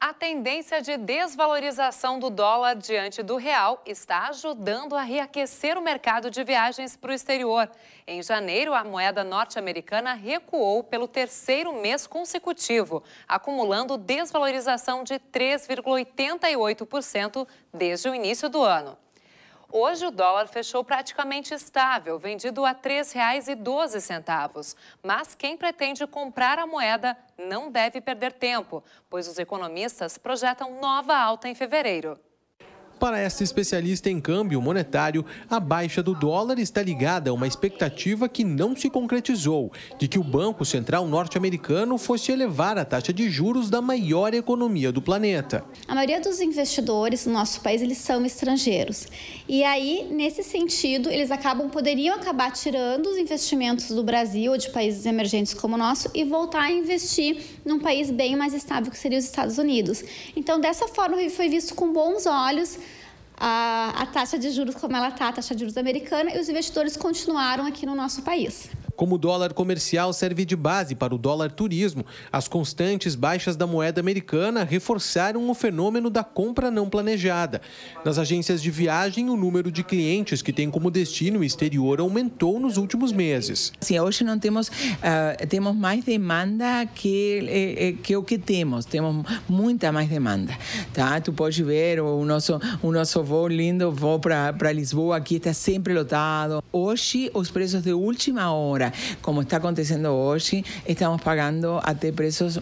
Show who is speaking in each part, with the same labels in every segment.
Speaker 1: a tendência de desvalorização do dólar diante do real está ajudando a reaquecer o mercado de viagens para o exterior. Em janeiro, a moeda norte-americana recuou pelo terceiro mês consecutivo, acumulando desvalorização de 3,88% desde o início do ano. Hoje o dólar fechou praticamente estável, vendido a R$ 3,12. Mas quem pretende comprar a moeda não deve perder tempo, pois os economistas projetam nova alta em fevereiro.
Speaker 2: Para esta especialista em câmbio monetário, a baixa do dólar está ligada a uma expectativa que não se concretizou, de que o Banco Central norte-americano fosse elevar a taxa de juros da maior economia do planeta.
Speaker 3: A maioria dos investidores no nosso país, eles são estrangeiros. E aí, nesse sentido, eles acabam poderiam acabar tirando os investimentos do Brasil ou de países emergentes como o nosso e voltar a investir num país bem mais estável que seria os Estados Unidos. Então, dessa forma, foi visto com bons olhos a, a taxa de juros como ela está, a taxa de juros americana, e os investidores continuaram aqui no nosso país
Speaker 2: como o dólar comercial serve de base para o dólar turismo, as constantes baixas da moeda americana reforçaram o fenômeno da compra não planejada. Nas agências de viagem, o número de
Speaker 4: clientes que tem como destino o exterior
Speaker 2: aumentou nos últimos meses.
Speaker 4: Sim, hoje não temos uh, temos mais demanda que eh, eh, que o que temos, temos muita mais demanda, tá? Tu pode ver o nosso o nosso voo lindo, voo para Lisboa aqui está sempre lotado. Hoje os preços de última hora como está acontecendo hoje, estamos pagando até preços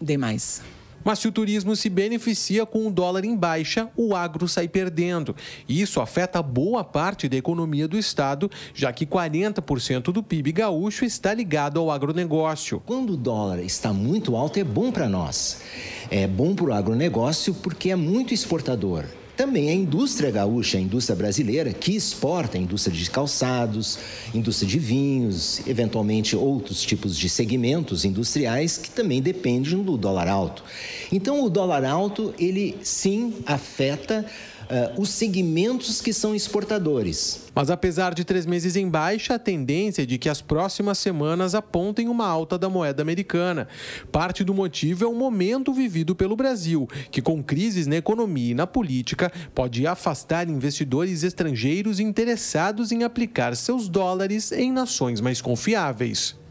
Speaker 4: demais. Mas se o
Speaker 2: turismo se beneficia com o dólar em baixa, o agro sai perdendo. E isso afeta boa parte da economia do estado, já que 40% do PIB gaúcho está
Speaker 5: ligado ao agronegócio. Quando o dólar está muito alto, é bom para nós. É bom para o agronegócio porque é muito exportador também a indústria gaúcha, a indústria brasileira, que exporta a indústria de calçados, indústria de vinhos, eventualmente outros tipos de segmentos industriais que também dependem do dólar alto. Então, o dólar alto, ele sim afeta uh, os segmentos que são exportadores.
Speaker 2: Mas apesar de três meses em baixa, a tendência é de que as próximas semanas apontem uma alta da moeda americana. Parte do motivo é o momento vivido pelo Brasil, que com crises na economia e na política pode afastar investidores estrangeiros interessados em aplicar seus dólares em nações mais confiáveis.